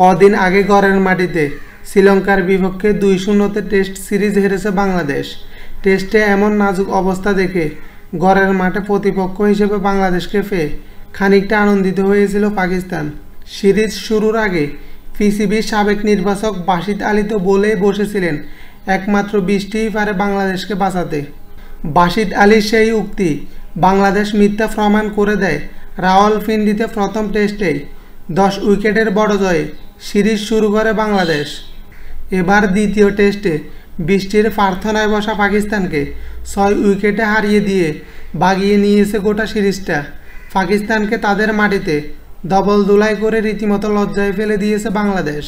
কদিন আগে ঘরের মাটিতে শ্রীলঙ্কার বিপক্ষে দুই শূন্যতে টেস্ট সিরিজ হেরেছে বাংলাদেশ টেস্টে এমন নাজুক অবস্থা দেখে ঘরের মাঠে প্রতিপক্ষ হিসেবে বাংলাদেশকে ফে খানিকটা আনন্দিত হয়েছিল পাকিস্তান সিরিজ শুরুর আগে পিসিবির সাবেক নির্বাচক বাসিত আলী তো বলেই বসেছিলেন একমাত্র বৃষ্টিই পারে বাংলাদেশকে বাঁচাতে বাসিত আলীর সেই উক্তি বাংলাদেশ মিথ্যা প্রমাণ করে দেয় ফিন্ডিতে প্রথম টেস্টেই দশ উইকেটের বড় জয়ে সিরিজ শুরু করে বাংলাদেশ এবার দ্বিতীয় টেস্টে বৃষ্টির প্রার্থনায় বসা পাকিস্তানকে ছয় উইকেটে হারিয়ে দিয়ে বাগিয়ে নিয়েছে গোটা সিরিজটা পাকিস্তানকে তাদের মাটিতে দবল দুলাই করে রীতিমতো লজ্জায় ফেলে দিয়েছে বাংলাদেশ